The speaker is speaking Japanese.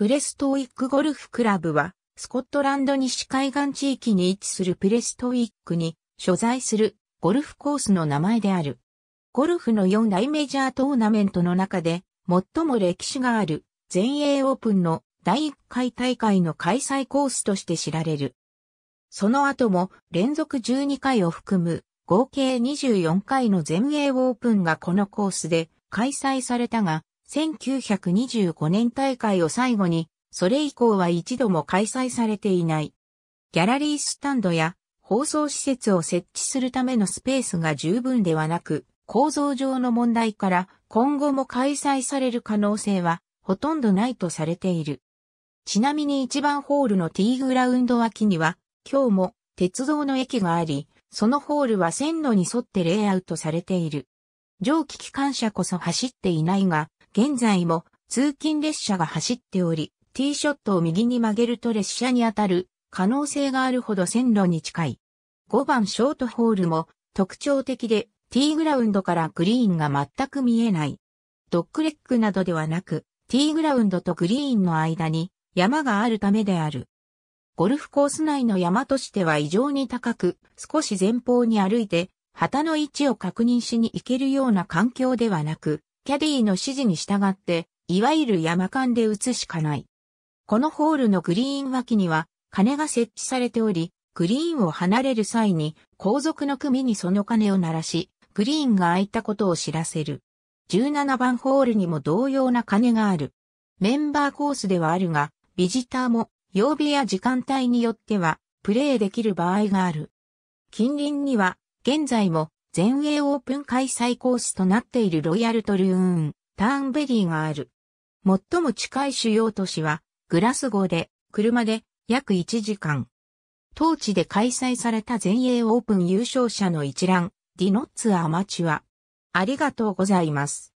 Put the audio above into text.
プレストウィックゴルフクラブは、スコットランド西海岸地域に位置するプレストウィックに所在するゴルフコースの名前である。ゴルフの4大メジャートーナメントの中で、最も歴史がある全英オープンの第1回大会の開催コースとして知られる。その後も連続12回を含む合計24回の全英オープンがこのコースで開催されたが、1925年大会を最後に、それ以降は一度も開催されていない。ギャラリースタンドや放送施設を設置するためのスペースが十分ではなく、構造上の問題から今後も開催される可能性はほとんどないとされている。ちなみに1番ホールの T グラウンド脇には今日も鉄道の駅があり、そのホールは線路に沿ってレイアウトされている。蒸気機関車こそ走っていないが、現在も通勤列車が走っており、ティーショットを右に曲げると列車に当たる可能性があるほど線路に近い。5番ショートホールも特徴的で、ティーグラウンドからグリーンが全く見えない。ドッグレックなどではなく、ティーグラウンドとグリーンの間に山があるためである。ゴルフコース内の山としては異常に高く、少し前方に歩いて、旗の位置を確認しに行けるような環境ではなく、キャディーの指示に従って、いわゆる山間で打つしかない。このホールのグリーン脇には、金が設置されており、グリーンを離れる際に、後続の組にその金を鳴らし、グリーンが空いたことを知らせる。17番ホールにも同様な金がある。メンバーコースではあるが、ビジターも曜日や時間帯によってはプレイできる場合がある。近隣には現在も全英オープン開催コースとなっているロイヤルトルーン、ターンベリーがある。最も近い主要都市は、グラスゴーで、車で約1時間。当地で開催された全英オープン優勝者の一覧、ディノッツアマチュア。ありがとうございます。